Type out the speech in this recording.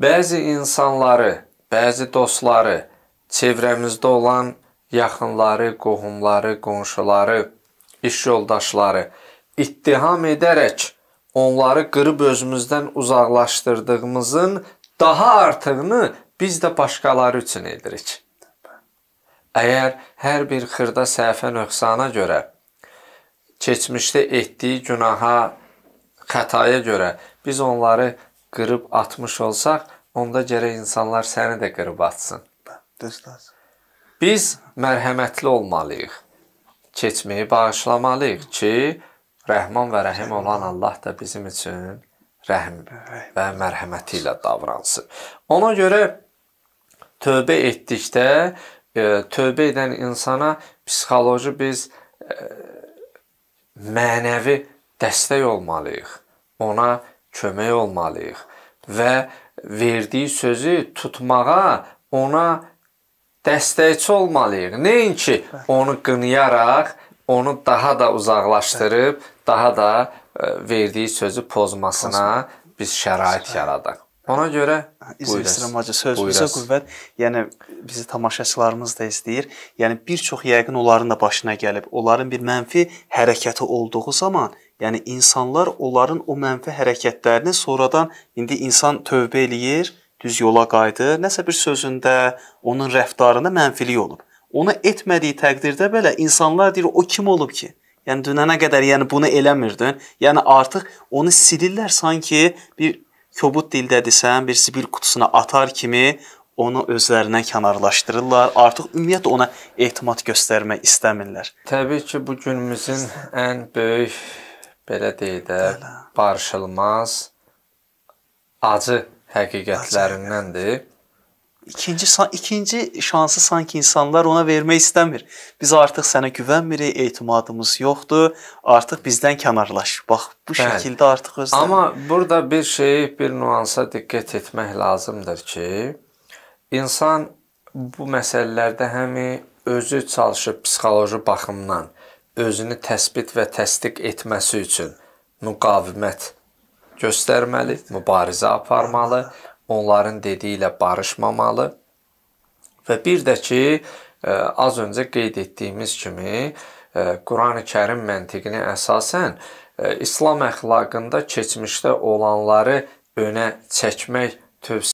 Bəzi insanları, bəzi dostları, çevrəmizdə olan yaxınları, qohumları, qonşuları, iş yoldaşları ittiham edərək onları qırıb özümüzdən uzaqlaşdırdığımızın daha artığını biz də başqaları üçün edirik. Əgər hər bir xırda səhvə nöqsana görə keçmişdə etdiyi günaha, xətaya görə biz onları qırıb atmış olsaq, onda gərək insanlar səni də qırıb atsın. Düzdür. Biz mərhəmətli olmalıyıq. Keçməyi bağışlamalıyıq ki, Rəhman və Rəhim olan Allah da bizim üçün rəhm və mərhəməti ilə davransın. Ona görə tövbə etdikdə e, tövbə edən insana psixoloji biz e, mənəvi dəstək olmalıyıq. Ona kömək olmalıyıq və verdiyi sözü tutmağa ona dəstəkçi olmalıyıq. Nəinki onu qınayaraq onu daha da uzaqlaşdırıb, daha da e, verdiyi sözü pozmasına biz şərait yaradaq. Ona görə izləyirəm acı sözümüzə qüvvət. Yəni bizi tamaşaçılarımız da izləyir. Yəni bir çox yəqin onların da başına gəlib, onların bir mənfi hərəkəti olduğu zaman Yəni insanlar onların o mənfi hərəkətlərini sonradan indi insan tövbə eləyir, düz yola qayıdır. Nəsə bir sözündə, onun rəftarında mənfilik olub. Onu etmədiyi təqdirdə belə insanlar deyir, o kim olub ki? Yəni dünənə qədər yəni bunu eləmirdin. Yəni artıq onu silirlər sanki bir kobud dildədirsən, bir zibil qutusuna atar kimi onu özlərindən kənarlaşdırırlar. Artıq ümumiyyətlə ona etimad göstərmək istəmirlər. Təbii ki, bu günümüzün ən böyük belə deyək də, barışılmaz acı həqiqətlərindəndir. Acı, İkinci ikinci şansı sanki insanlar ona vermək istəmir. Biz artıq sənə güvənmirik, etimadımız yoxdur. Artıq bizdən kənarlaş. Bax bu Bəli. şəkildə artıq özünə. Amma burada bir şey, bir nuansa diqqət etmək lazımdır ki, insan bu məsələlərdə həmi özü çalışıb psixoloji baxımdan özünü təsbit və təsdiq etməsi üçün müqavimət göstərməli, mübarizə aparmalı, onların dediyi ilə barışmamalı və bir də ki, e, az öncə qeyd etdiyimiz kimi, e, Qurani-Kərim məntiqinə əsasən e, İslam əxlaqında keçmişdə olanları önə çəkmək tövsiyə